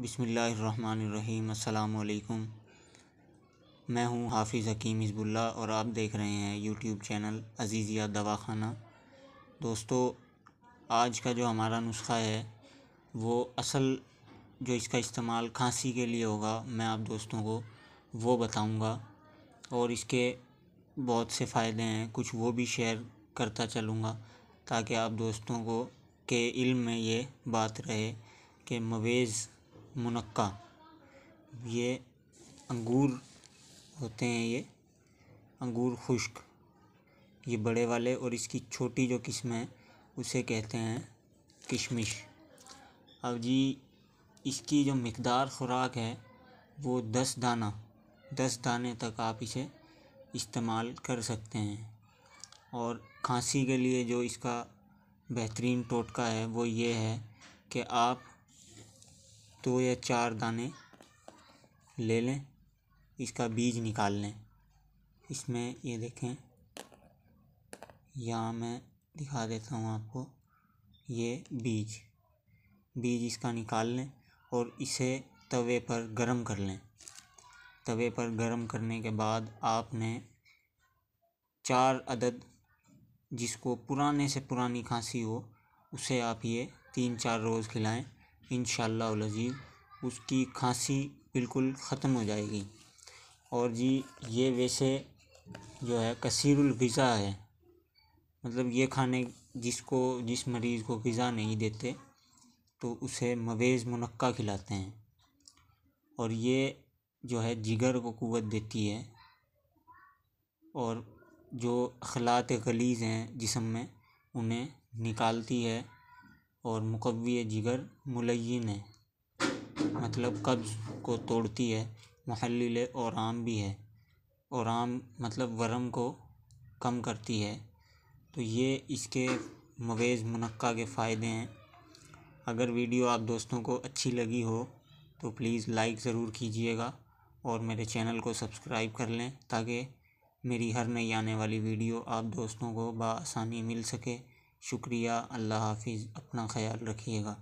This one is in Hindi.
बिसमीम् अल्लाम मैं हूं हाफिज़ हकीम हिजबुल्ला और आप देख रहे हैं यूट्यूब चैनल अजीज़िया दवाखाना दोस्तों आज का जो हमारा नुस्खा है वो असल जो इसका इस्तेमाल खांसी के लिए होगा मैं आप दोस्तों को वो बताऊंगा और इसके बहुत से फ़ायदे हैं कुछ वो भी शेयर करता चलूँगा ताकि आप दोस्तों को के इल्म में ये बात रहे कि मवेज़ मुनक्का ये अंगूर होते हैं ये अंगूर खुश्क ये बड़े वाले और इसकी छोटी जो किस्म है उसे कहते हैं किशमिश अब जी इसकी जो मकदार ख़ुराक है वो दस दाना दस दाने तक आप इसे इस्तेमाल कर सकते हैं और खांसी के लिए जो इसका बेहतरीन टोटका है वो ये है कि आप दो या चार दाने ले लें इसका बीज निकाल लें इसमें ये देखें यहाँ मैं दिखा देता हूँ आपको ये बीज बीज इसका निकाल लें और इसे तवे पर गरम कर लें तवे पर गरम करने के बाद आपने चार अदद जिसको पुराने से पुरानी खांसी हो उसे आप ये तीन चार रोज़ खिलाएं इन शजीज़ उसकी खांसी बिल्कुल ख़त्म हो जाएगी और जी ये वैसे जो है कसीरुल गज़ा है मतलब ये खाने जिसको जिस मरीज़ को गज़ा नहीं देते तो उसे मवेज़ मुनक्का खिलाते हैं और ये जो है जिगर को कुवत देती है और जो अखलात गलीज़ हैं जिसम में उन्हें निकालती है और मुकव्वी जिगर मुलयन है मतलब कब्ज़ को तोड़ती है महलिल और आम भी है और आम मतलब वरम को कम करती है तो ये इसके मवेज़ मुनक्का के फ़ायदे हैं अगर वीडियो आप दोस्तों को अच्छी लगी हो तो प्लीज़ लाइक ज़रूर कीजिएगा और मेरे चैनल को सब्सक्राइब कर लें ताकि मेरी हर नई आने वाली वीडियो आप दोस्तों को बसानी मिल सके शुक्रिया अल्लाह हाफिज़ अपना ख्याल रखिएगा